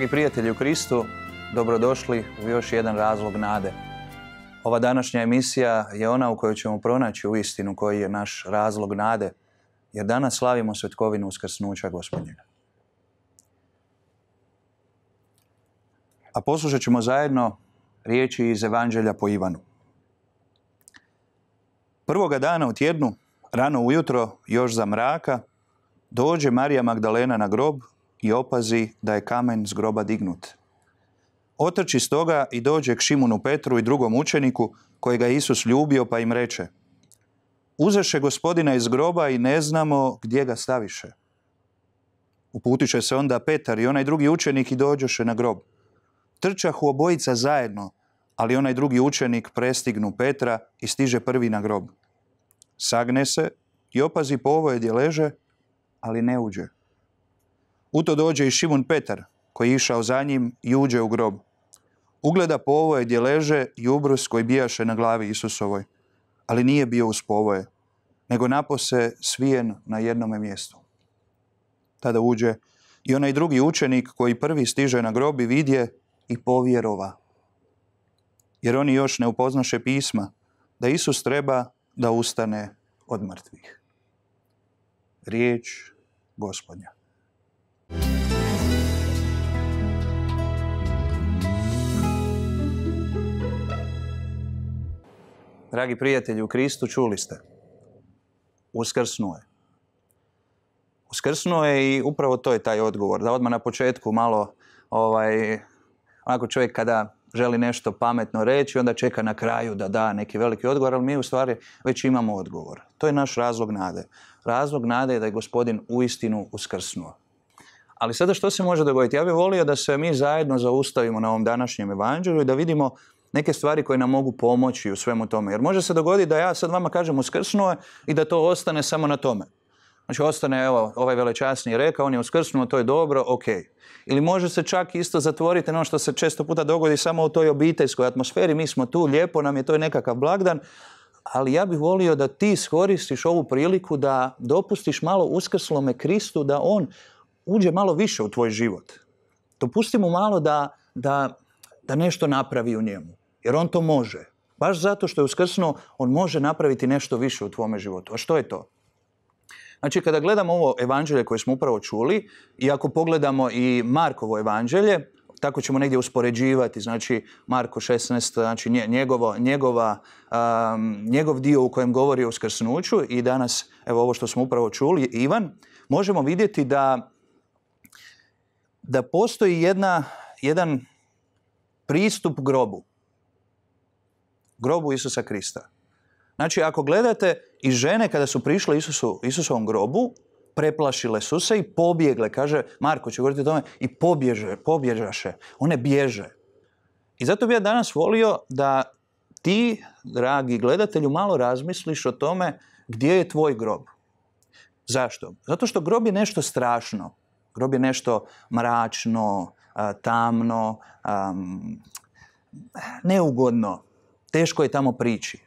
Dragi prijatelji u Kristu, dobrodošli u još jedan razlog nade. Ova današnja emisija je ona u kojoj ćemo pronaći u istinu koji je naš razlog nade, jer danas slavimo svetkovinu uskrsnuća gospodnjega. A poslušat ćemo zajedno riječi iz Evanđelja po Ivanu. Prvoga dana u tjednu, rano ujutro, još za mraka, dođe Marija Magdalena na grob i opazi da je kamen s groba dignut. Otrči stoga i dođe k Šimunu Petru i drugom učeniku kojega je Isus ljubio pa im reče Uzeše gospodina iz groba i ne znamo gdje ga staviše. Uputiše se onda Petar i onaj drugi učenik i dođoše na grob. u obojica zajedno, ali onaj drugi učenik prestignu Petra i stiže prvi na grob. Sagne se i opazi ovoj gdje leže, ali ne uđe. U to dođe i Šimun Petar, koji je išao za njim i uđe u grob. Ugleda povoje gdje leže i ubrus koji bijaše na glavi Isusovoj, ali nije bio uz povoje, nego napose svijen na jednome mjestu. Tada uđe i onaj drugi učenik koji prvi stiže na grob i vidje i povjerova. Jer oni još ne upoznaše pisma da Isus treba da ustane od mrtvih. Riječ gospodnja. Dragi prijatelji, u Kristu čuli ste. Uskrsnuo je. Uskrsnuo je i upravo to je taj odgovor. Da odmah na početku malo, ovaj, onako čovjek kada želi nešto pametno reći, onda čeka na kraju da da neki veliki odgovor, ali mi u stvari već imamo odgovor. To je naš razlog nade. Razlog nade je da je gospodin uistinu uskrsnuo. Ali sada što se može dogoditi? Ja bih volio da se mi zajedno zaustavimo na ovom današnjem evanđelju i da vidimo neke stvari koje nam mogu pomoći u svemu tome. Jer može se dogoditi da ja sad vama kažem uskrsnuo je i da to ostane samo na tome. Znači ostane, evo, ovaj velečasni reka, rekao, on je uskrsnuo, to je dobro, ok. Ili može se čak isto zatvoriti ono što se često puta dogodi samo u toj obiteljskoj atmosferi, mi smo tu, lijepo nam je, to je nekakav blagdan, ali ja bih volio da ti iskoristiš ovu priliku da dopustiš malo uskrslome Kristu da on uđe malo više u tvoj život. Dopusti mu malo da, da, da nešto napravi u njemu jer on to može. Baš zato što je uskrsnuo, on može napraviti nešto više u tvome životu. A što je to? Znači, kada gledamo ovo evanđelje koje smo upravo čuli, i ako pogledamo i Markovo evanđelje, tako ćemo negdje uspoređivati, znači Marko 16, znači njegova, njegov dio u kojem govori o uskrsnuću i danas, evo ovo što smo upravo čuli, Ivan, možemo vidjeti da, da postoji jedna, jedan pristup grobu grobu Isusa Krista. Znači, ako gledate i žene kada su prišle Isusu, Isusovom grobu, preplašile su se i pobjegle, kaže Marko će govoriti o tome, i pobježe, pobježaše, one bježe. I zato bi ja danas volio da ti, dragi gledatelju, malo razmisliš o tome gdje je tvoj grob. Zašto? Zato što grob je nešto strašno. Grob je nešto mračno, tamno, neugodno teško je tamo prići.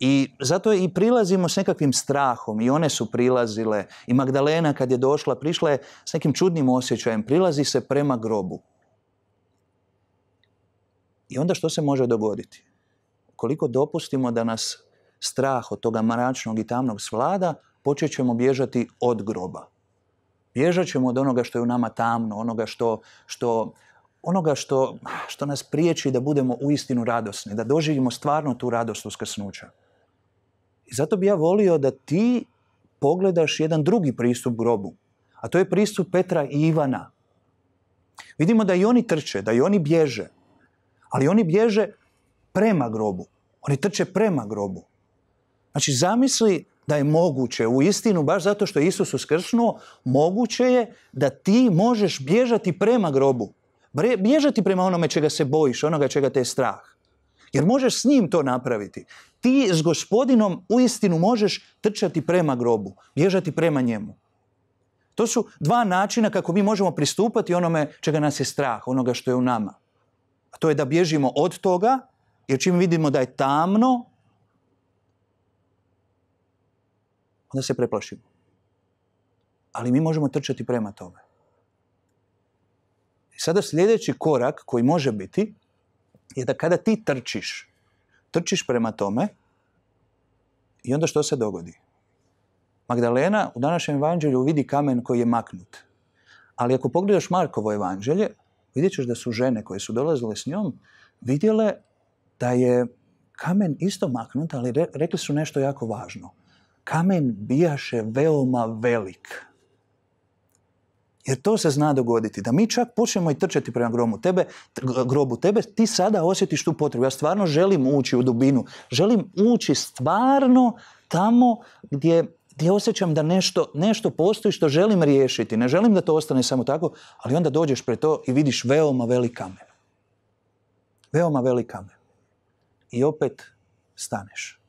I zato i prilazimo s nekakvim strahom i one su prilazile. I Magdalena kad je došla, prišla je s nekim čudnim osjećajem. Prilazi se prema grobu. I onda što se može dogoditi? Koliko dopustimo da nas strah od toga maračnog i tamnog svlada, počet ćemo bježati od groba. Bježat ćemo od onoga što je u nama tamno, onoga što, što onoga što, što nas priječi da budemo uistinu radosni, da doživimo stvarno tu radost uskrsnuća. I zato bi ja volio da ti pogledaš jedan drugi pristup grobu, a to je pristup Petra i Ivana. Vidimo da i oni trče, da i oni bježe, ali oni bježe prema grobu. Oni trče prema grobu. Znači, zamisli da je moguće, u istinu, baš zato što je Isus uskrsnuo, moguće je da ti možeš bježati prema grobu. Bježati prema onome čega se bojiš, onoga čega te je strah. Jer možeš s njim to napraviti. Ti s gospodinom u istinu možeš trčati prema grobu, bježati prema njemu. To su dva načina kako mi možemo pristupati onome čega nas je strah, onoga što je u nama. A to je da bježimo od toga, jer čim vidimo da je tamno, onda se preplašimo. Ali mi možemo trčati prema tome sada sljedeći korak koji može biti je da kada ti trčiš, trčiš prema tome i onda što se dogodi? Magdalena u današnjem evanđelju vidi kamen koji je maknut. Ali ako pogledaš Markovo evanđelje, vidjet ćeš da su žene koje su dolazile s njom vidjele da je kamen isto maknut, ali rekli su nešto jako važno. Kamen bijaše veoma velik. Jer to se zna dogoditi. Da mi čak počnemo i trčati prema grobu tebe, grobu tebe, ti sada osjetiš tu potrebu. Ja stvarno želim ući u dubinu. Želim ući stvarno tamo gdje, gdje osjećam da nešto, nešto postoji što želim riješiti. Ne želim da to ostane samo tako, ali onda dođeš pre to i vidiš veoma velik kamen. Veoma velik kamen. I opet staneš.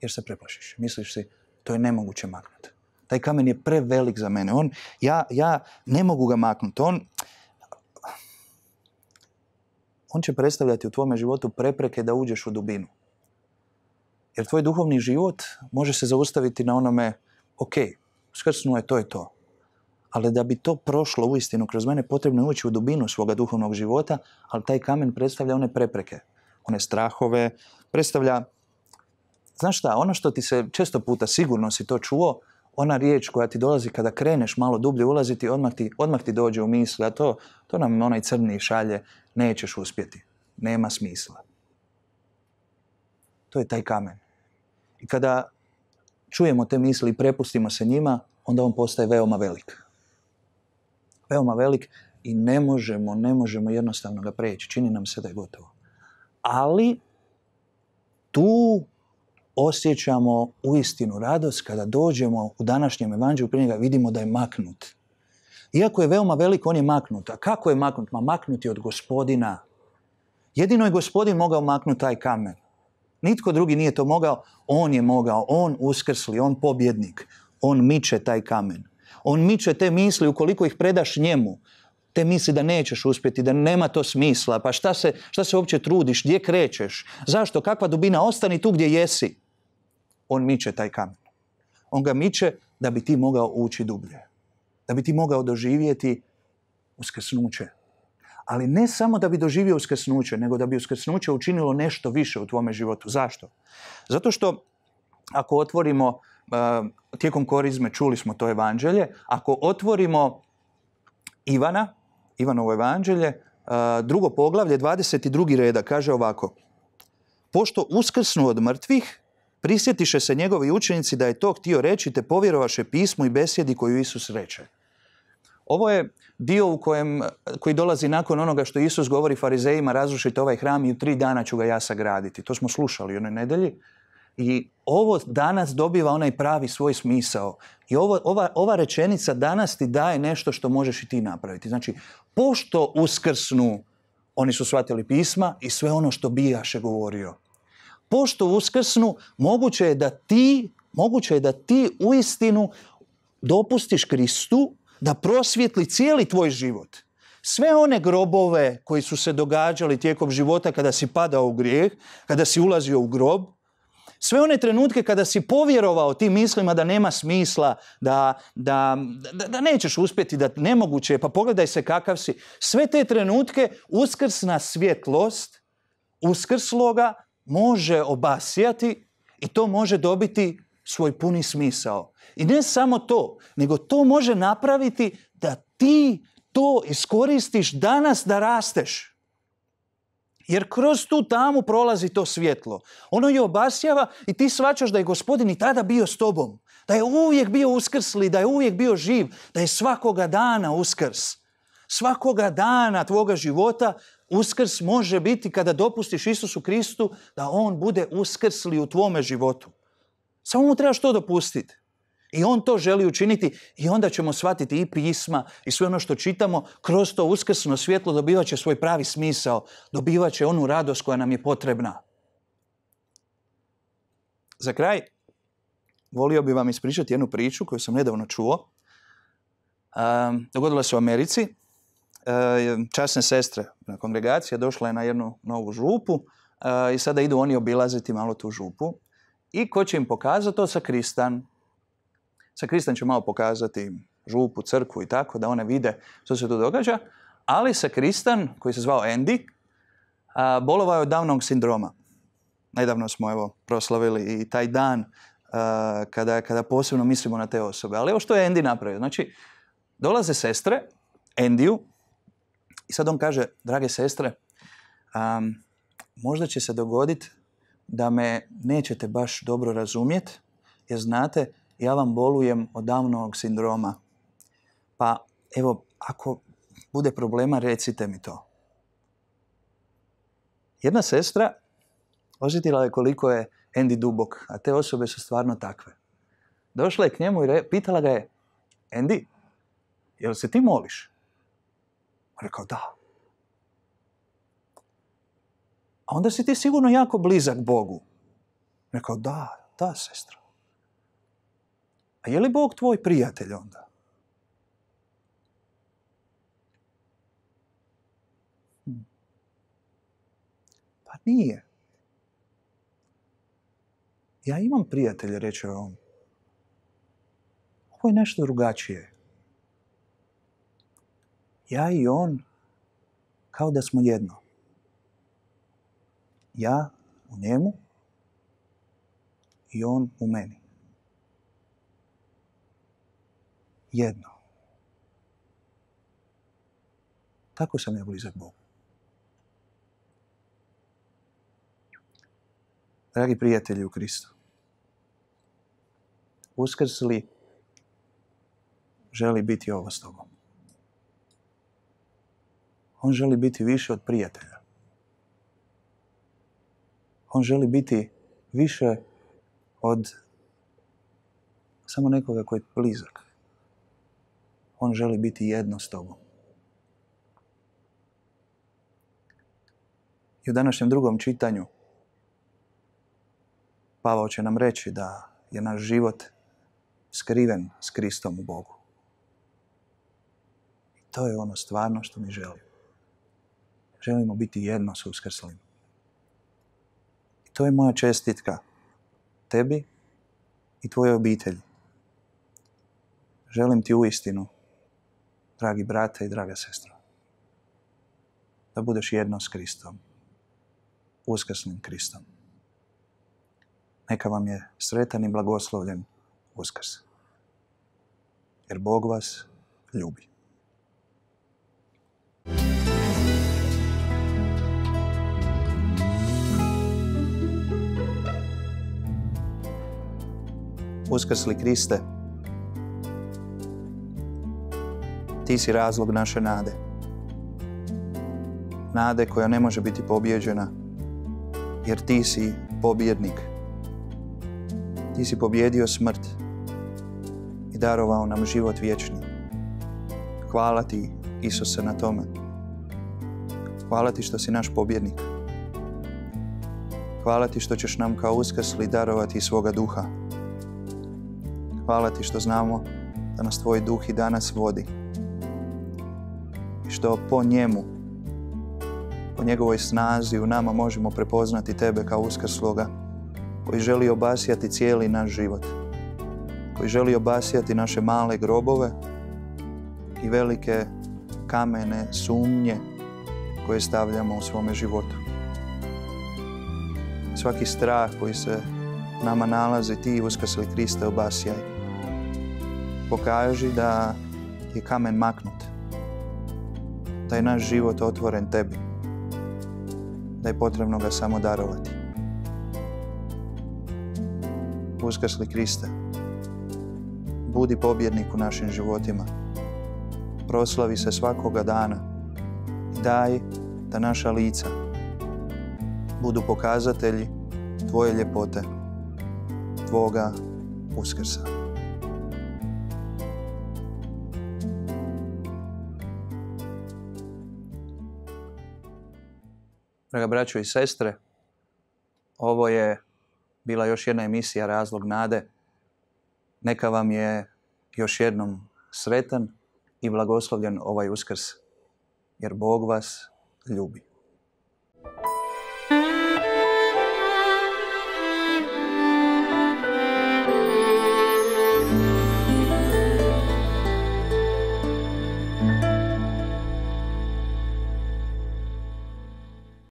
Jer se preplašiš. Misliš si, to je nemoguće maknuti. Taj kamen je prevelik za mene. On, ja, ja ne mogu ga maknuti. On, on će predstavljati u tvome životu prepreke da uđeš u dubinu. Jer tvoj duhovni život može se zaustaviti na onome, ok, skrsnuo je to je to. Ali da bi to prošlo uistinu kroz mene, potrebno je ući u dubinu svoga duhovnog života, ali taj kamen predstavlja one prepreke, one strahove, predstavlja... Znaš šta, ono što ti se često puta, sigurno si to čuo, ona riječ koja ti dolazi kada kreneš malo dublje ulaziti, odmah ti, dođe u misli, a to, to nam onaj crni šalje, nećeš uspjeti, nema smisla. To je taj kamen. I kada čujemo te misli i prepustimo se njima, onda on postaje veoma velik. Veoma velik i ne možemo, ne možemo jednostavno ga preći. Čini nam se da je gotovo. Ali tu osjećamo uistinu radost kada dođemo u današnjem evanđelju prije njega vidimo da je maknut. Iako je veoma velik, on je maknut. A kako je maknut? Ma maknut je od gospodina. Jedino je gospodin mogao maknuti taj kamen. Nitko drugi nije to mogao, on je mogao, on uskrsli, on pobjednik, on miče taj kamen. On miče te misli ukoliko ih predaš njemu, te misli da nećeš uspjeti, da nema to smisla, pa se, šta se uopće trudiš, gdje krećeš, zašto, kakva dubina, ostani tu gdje jesi on miče taj kamen. On ga miče da bi ti mogao ući dublje. Da bi ti mogao doživjeti uskrsnuće. Ali ne samo da bi doživio uskrsnuće, nego da bi uskrsnuće učinilo nešto više u tvome životu. Zašto? Zato što ako otvorimo, eh, tijekom korizme čuli smo to evanđelje, ako otvorimo Ivana, Ivanovo evanđelje, eh, drugo poglavlje, 22. reda, kaže ovako. Pošto uskrsnu od mrtvih, prisjetiše se njegovi učenici da je to htio reći te povjerovaše pismu i besjedi koju Isus reče. Ovo je dio u kojem, koji dolazi nakon onoga što Isus govori farizejima, razrušite ovaj hram i u tri dana ću ga ja sagraditi. To smo slušali onoj nedelji. I ovo danas dobiva onaj pravi svoj smisao. I ovo, ova, ova rečenica danas ti daje nešto što možeš i ti napraviti. Znači, pošto uskrsnu, oni su shvatili pisma i sve ono što bijaše govorio. Pošto uskrsnu, moguće je da ti, moguće je da ti u istinu dopustiš Kristu da prosvjetli cijeli tvoj život. Sve one grobove koji su se događali tijekom života kada si padao u grijeh, kada si ulazio u grob, sve one trenutke kada si povjerovao tim mislima da nema smisla, da, da, da, nećeš uspjeti, da nemoguće je, pa pogledaj se kakav si. Sve te trenutke uskrsna svjetlost, uskrsloga, može obasjati i to može dobiti svoj puni smisao. I ne samo to, nego to može napraviti da ti to iskoristiš danas da rasteš. Jer kroz tu tamu prolazi to svjetlo. Ono je obasjava i ti svačaš da je gospodin i tada bio s tobom. Da je uvijek bio uskrsli, da je uvijek bio živ, da je svakoga dana uskrs. Svakoga dana tvoga života Uskrs može biti kada dopustiš Isusu Kristu da On bude uskrsli u tvome životu. Samo mu trebaš to dopustiti. I on to želi učiniti i onda ćemo shvatiti i pisma i sve ono što čitamo, kroz to uskrsno svjetlo dobivat će svoj pravi smisao, dobivat će onu radost koja nam je potrebna. Za kraj, volio bi vam ispričati jednu priču koju sam nedavno čuo. Ehm, dogodila se u Americi. E, časne sestre na kongregacije došla je na jednu novu župu e, i sada idu oni obilaziti malo tu župu. I ko će im pokazati to? Sa kristan će malo pokazati župu, crkvu i tako, da one vide što se tu događa. Ali kristan, koji se zvao Andy, e, bolovao je od davnog sindroma. Nedavno smo evo, proslavili i taj dan kada, kada posebno mislimo na te osobe. Ali evo što je Andy napravio. Znači, dolaze sestre, Endiju, i sad on kaže, drage sestre, možda će se dogoditi da me nećete baš dobro razumjeti, jer znate, ja vam bolujem od davnog sindroma. Pa evo, ako bude problema, recite mi to. Jedna sestra osjetila je koliko je Andy dubok, a te osobe su stvarno takve. Došla je k njemu i pitala ga je, Andy, jel se ti moliš? Rekao, da. A onda si ti sigurno jako blizak Bogu. Rekao, da, da, sestra. A je li Bog tvoj prijatelj onda? Hm. Pa nije. Ja imam prijatelje, reče on. Ovo je nešto drugačije. Ja i on kao da smo jedno. Ja u njemu i on u meni. Jedno. Tako sam ja blizak Bogu. Dragi prijatelji u Kristu, Uskrsli želi biti ovo s tobom? On želi biti više od prijatelja. On želi biti više od samo nekoga koji je blizak. On želi biti jedno s tobom. I u današnjem drugom čitanju Pavao će nam reći da je naš život skriven s Kristom u Bogu. I to je ono stvarno što mi želimo želimo biti jedno s Uskrslim. I to je moja čestitka tebi i tvojoj obitelji. Želim ti u istinu, dragi brate i draga sestra, da budeš jedno s Kristom, Uskrsnim Kristom. Neka vam je sretan i blagoslovljen Uskrs. Jer Bog vas ljubi. uskrsli Kriste. Ti si razlog naše nade. Nade koja ne može biti pobjeđena, jer ti si pobjednik. Ti si pobjedio smrt i darovao nam život vječni. Hvala ti, Isuse, na tome. Hvala ti što si naš pobjednik. Hvala ti što ćeš nam kao uskrsli darovati svoga duha. Hvala ti što znamo da nas tvoj duh i danas vodi. I što po njemu, po njegovoj snazi u nama možemo prepoznati tebe kao uskrsloga koji želi obasjati cijeli naš život. Koji želi obasjati naše male grobove i velike kamene sumnje koje stavljamo u svome životu. Svaki strah koji se nama nalazi ti uskrsli Kriste obasjaj pokaži da je kamen maknut. Da je naš život otvoren tebi. Da je potrebno ga samo darovati. Uskrsli Krista, budi pobjednik u našim životima. Proslavi se svakoga dana i daj da naša lica budu pokazatelji Tvoje ljepote, Tvoga uskrsa. Draga braćo i sestre, ovo je bila još jedna emisija Razlog nade. Neka vam je još jednom sretan i blagoslovljen ovaj uskrs, jer Bog vas ljubi.